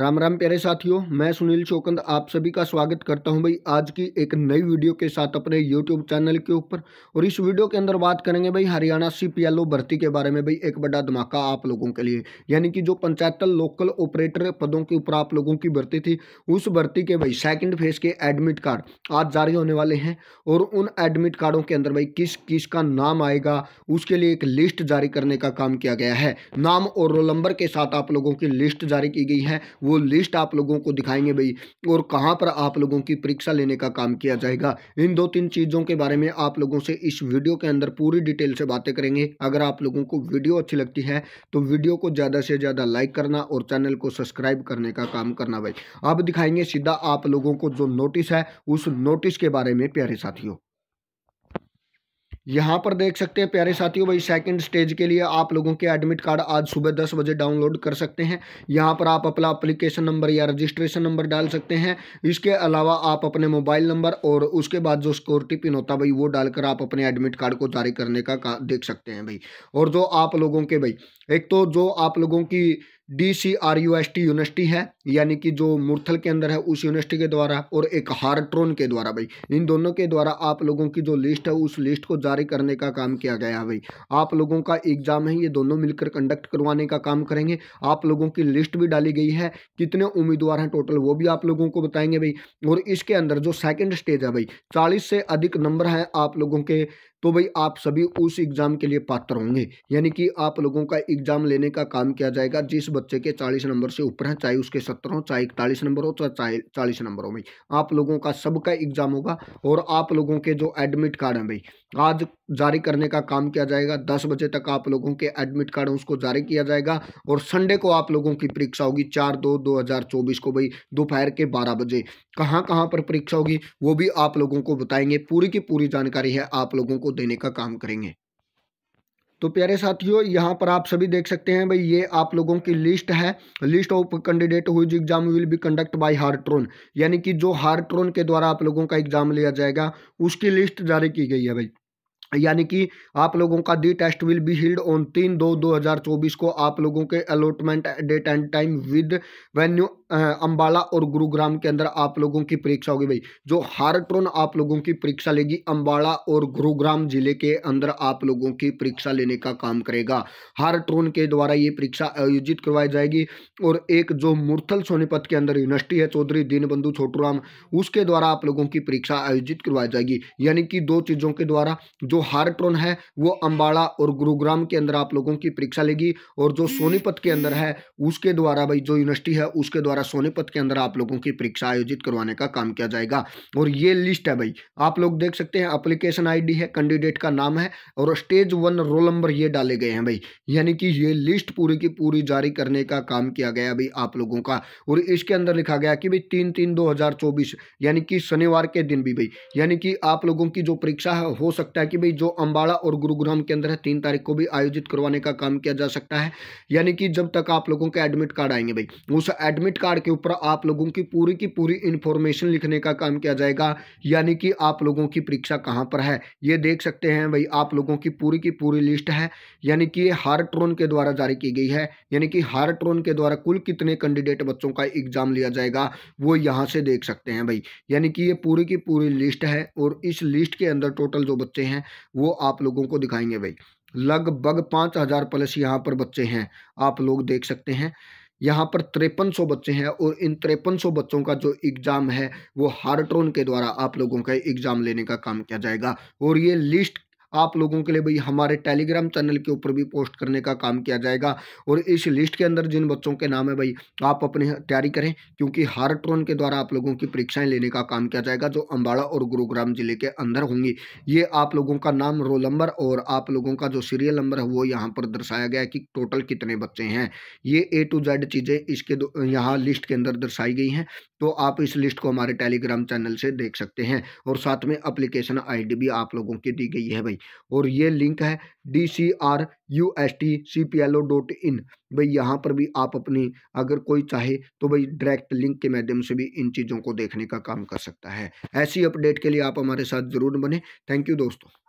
राम राम प्यारे साथियों मैं सुनील चौकंद आप सभी का स्वागत करता हूं भाई आज की एक नई वीडियो के साथ अपने यूट्यूब चैनल के ऊपर और इस वीडियो के अंदर बात करेंगे भाई हरियाणा सी पी भर्ती के बारे में भाई एक बड़ा धमाका आप लोगों के लिए यानी कि जो पंचायतल लोकल ऑपरेटर पदों के ऊपर आप लोगों की भर्ती थी उस भर्ती के भाई सेकेंड फेज के एडमिट कार्ड आज जारी होने वाले हैं और उन एडमिट कार्डों के अंदर भाई किस किस का नाम आएगा उसके लिए एक लिस्ट जारी करने का काम किया गया है नाम और रोल नंबर के साथ आप लोगों की लिस्ट जारी की गई है वो लिस्ट आप लोगों को दिखाएंगे भाई और कहाँ पर आप लोगों की परीक्षा लेने का काम किया जाएगा इन दो तीन चीज़ों के बारे में आप लोगों से इस वीडियो के अंदर पूरी डिटेल से बातें करेंगे अगर आप लोगों को वीडियो अच्छी लगती है तो वीडियो को ज़्यादा से ज़्यादा लाइक करना और चैनल को सब्सक्राइब करने का काम करना भाई अब दिखाएंगे सीधा आप लोगों को जो नोटिस है उस नोटिस के बारे में प्यारे साथियों यहाँ पर देख सकते हैं प्यारे साथियों भाई सेकंड स्टेज के लिए आप लोगों के एडमिट कार्ड आज सुबह दस बजे डाउनलोड कर सकते हैं यहाँ पर आप अपना अप्लीकेशन नंबर या रजिस्ट्रेशन नंबर डाल सकते हैं इसके अलावा आप अपने मोबाइल नंबर और उसके बाद जो सिक्योरिटी पिन होता भाई वो डालकर आप अपने एडमिट कार्ड को जारी करने का, का देख सकते हैं भाई और जो आप लोगों के भाई एक तो जो आप लोगों की D C R U S T university है यानी कि जो मुरथल के अंदर है उस यूनिवर्सिटी के द्वारा और एक हार्ट्रोन के द्वारा भाई इन दोनों के द्वारा आप लोगों की जो लिस्ट है उस लिस्ट को जारी करने का काम किया गया है भाई आप लोगों का एग्जाम है ये दोनों मिलकर कंडक्ट करवाने का काम करेंगे आप लोगों की लिस्ट भी डाली गई है कितने उम्मीदवार हैं टोटल वो भी आप लोगों को बताएंगे भाई और इसके अंदर जो सेकेंड स्टेज है भाई चालीस से अधिक नंबर हैं आप लोगों के तो भाई आप सभी उस एग्ज़ाम के लिए पात्र होंगे यानी कि आप लोगों का एग्ज़ाम लेने का काम किया जाएगा जिस बच्चे के चालीस नंबर से ऊपर हैं चाहे उसके सत्तर हों चाहे इकतालीस नंबर हो तो चाहे चालीस नंबर हो भाई आप लोगों का सबका एग्ज़ाम होगा और आप लोगों के जो एडमिट कार्ड हैं भाई आज जारी करने का काम किया जाएगा दस बजे तक आप लोगों के एडमिट कार्ड उसको जारी किया जाएगा और संडे को आप लोगों की परीक्षा होगी चार दो दो हज़ार चौबीस को भाई दोपहर के बारह बजे कहाँ कहाँ पर परीक्षा होगी वो भी आप लोगों को बताएंगे पूरी की पूरी जानकारी है आप लोगों को देने का काम करेंगे तो प्यारे साथियों यहाँ पर आप सभी देख सकते हैं भाई ये आप लोगों की लिस्ट है list of candidate whose exam will be conduct by Hartron यानी कि जो हार्ट्रोन के द्वारा आप लोगों का एग्जाम लिया जाएगा उसकी लिस्ट जारी की गई है भाई यानी कि आप लोगों का the test will be held on तीन दो दो हज़ार चौबीस को आप लोगों के allotment date and time with venue Ambala और गुरुग्राम के अंदर आप लोगों की परीक्षा होगी भाई जो हार्ट्रोन आप लोगों की परीक्षा लेगी अंबाला और गुरुग्राम जिले के अंदर आप लोगों की परीक्षा लेने का काम करेगा हार्ट्रोन के द्वारा ये परीक्षा आयोजित करवाई जाएगी और एक जो मुरथल सोनीपत के अंदर यूनिवर्सिटी है चौधरी दीनबंधु छोटूराम उसके द्वारा आप लोगों की परीक्षा आयोजित करवाई जाएगी यानी कि दो चीज़ों के द्वारा जो हार्ट्रोन है वो अम्बाड़ा और गुरुग्राम के अंदर आप लोगों की परीक्षा लेगी और जो हम्म। सोनीपत के अंदर है उसके द्वारा भाई जो यूनिवर्सिटी है उसके द्वारा द्वारा सोनीपत के अंदर आप लोगों की परीक्षा आयोजित करवाने का काम किया जाएगा और ये लिस्ट है भाई आप लोग देख सकते हैं अप्लीकेशन आई है कैंडिडेट का नाम है और स्टेज वन रोल नंबर ये डाले गए हैं भाई यानी कि ये लिस्ट पूरी की पूरी जारी करने का काम किया गया भाई आप लोगों का और इसके अंदर लिखा गया कि भाई तीन तीन दो यानी कि शनिवार के दिन भी भाई यानी कि आप लोगों की जो परीक्षा है हो सकता है कि भाई जो अंबाला और गुरुग्राम के अंदर है तीन तारीख को भी आयोजित करवाने का काम किया जा सकता है यानी कि जब तक आप लोगों के एडमिट कार्ड आएंगे भाई उस एडमिट कार्ड कार्ड के ऊपर आप लोगों की पूरी की पूरी इन्फॉर्मेशन लिखने का काम किया जाएगा यानी कि आप लोगों की परीक्षा कहाँ पर है ये देख सकते हैं भाई आप लोगों की पूरी की पूरी लिस्ट है यानी कि ये हर ट्रोन के द्वारा जारी की गई है यानी कि हर ट्रोन के द्वारा कुल कितने कैंडिडेट बच्चों का एग्जाम लिया जाएगा वो यहाँ से देख सकते हैं भाई यानी कि ये पूरी की पूरी लिस्ट है और इस लिस्ट के अंदर टोटल जो बच्चे हैं वो आप लोगों को दिखाएंगे भाई लगभग पाँच हज़ार प्लस यहाँ पर बच्चे हैं आप लोग देख सकते हैं यहाँ पर तिरपन सौ बच्चे हैं और इन तिरपन सौ बच्चों का जो एग्ज़ाम है वो हार्ट्रोन के द्वारा आप लोगों का एग्ज़ाम लेने का काम किया जाएगा और ये लिस्ट आप लोगों के लिए भाई हमारे टेलीग्राम चैनल के ऊपर भी पोस्ट करने का काम किया जाएगा और इस लिस्ट के अंदर जिन बच्चों के नाम है भाई आप अपनी तैयारी करें क्योंकि हर ट्रोन के द्वारा आप लोगों की परीक्षाएं लेने का काम किया जाएगा जो अम्बाड़ा और गुरुग्राम जिले के अंदर होंगी ये आप लोगों का नाम रोल नंबर और आप लोगों का जो सीरियल नंबर है वो यहाँ पर दर्शाया गया है कि टोटल कितने बच्चे हैं ये ए टू जेड चीज़ें इसके यहाँ लिस्ट के अंदर दर्शाई गई हैं तो आप इस लिस्ट को हमारे टेलीग्राम चैनल से देख सकते हैं और साथ में अप्लीकेशन आईडी भी आप लोगों की दी गई है भाई और ये लिंक है D C R U S T C P L O dot in भाई यहाँ पर भी आप अपनी अगर कोई चाहे तो भाई डायरेक्ट लिंक के माध्यम से भी इन चीज़ों को देखने का काम कर सकता है ऐसी अपडेट के लिए आप हमारे साथ ज़रूर बने थैंक यू दोस्तों